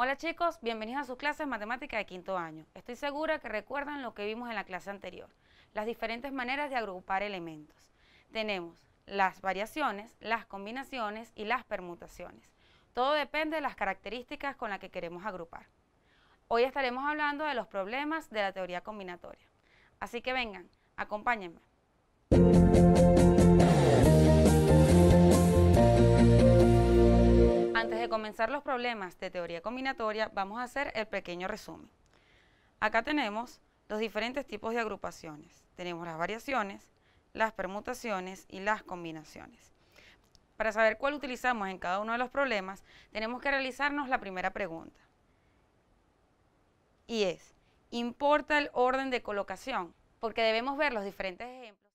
Hola chicos, bienvenidos a sus clases de de quinto año. Estoy segura que recuerdan lo que vimos en la clase anterior, las diferentes maneras de agrupar elementos. Tenemos las variaciones, las combinaciones y las permutaciones. Todo depende de las características con las que queremos agrupar. Hoy estaremos hablando de los problemas de la teoría combinatoria. Así que vengan, acompáñenme. comenzar los problemas de teoría combinatoria, vamos a hacer el pequeño resumen. Acá tenemos los diferentes tipos de agrupaciones. Tenemos las variaciones, las permutaciones y las combinaciones. Para saber cuál utilizamos en cada uno de los problemas, tenemos que realizarnos la primera pregunta. Y es, ¿importa el orden de colocación? Porque debemos ver los diferentes ejemplos.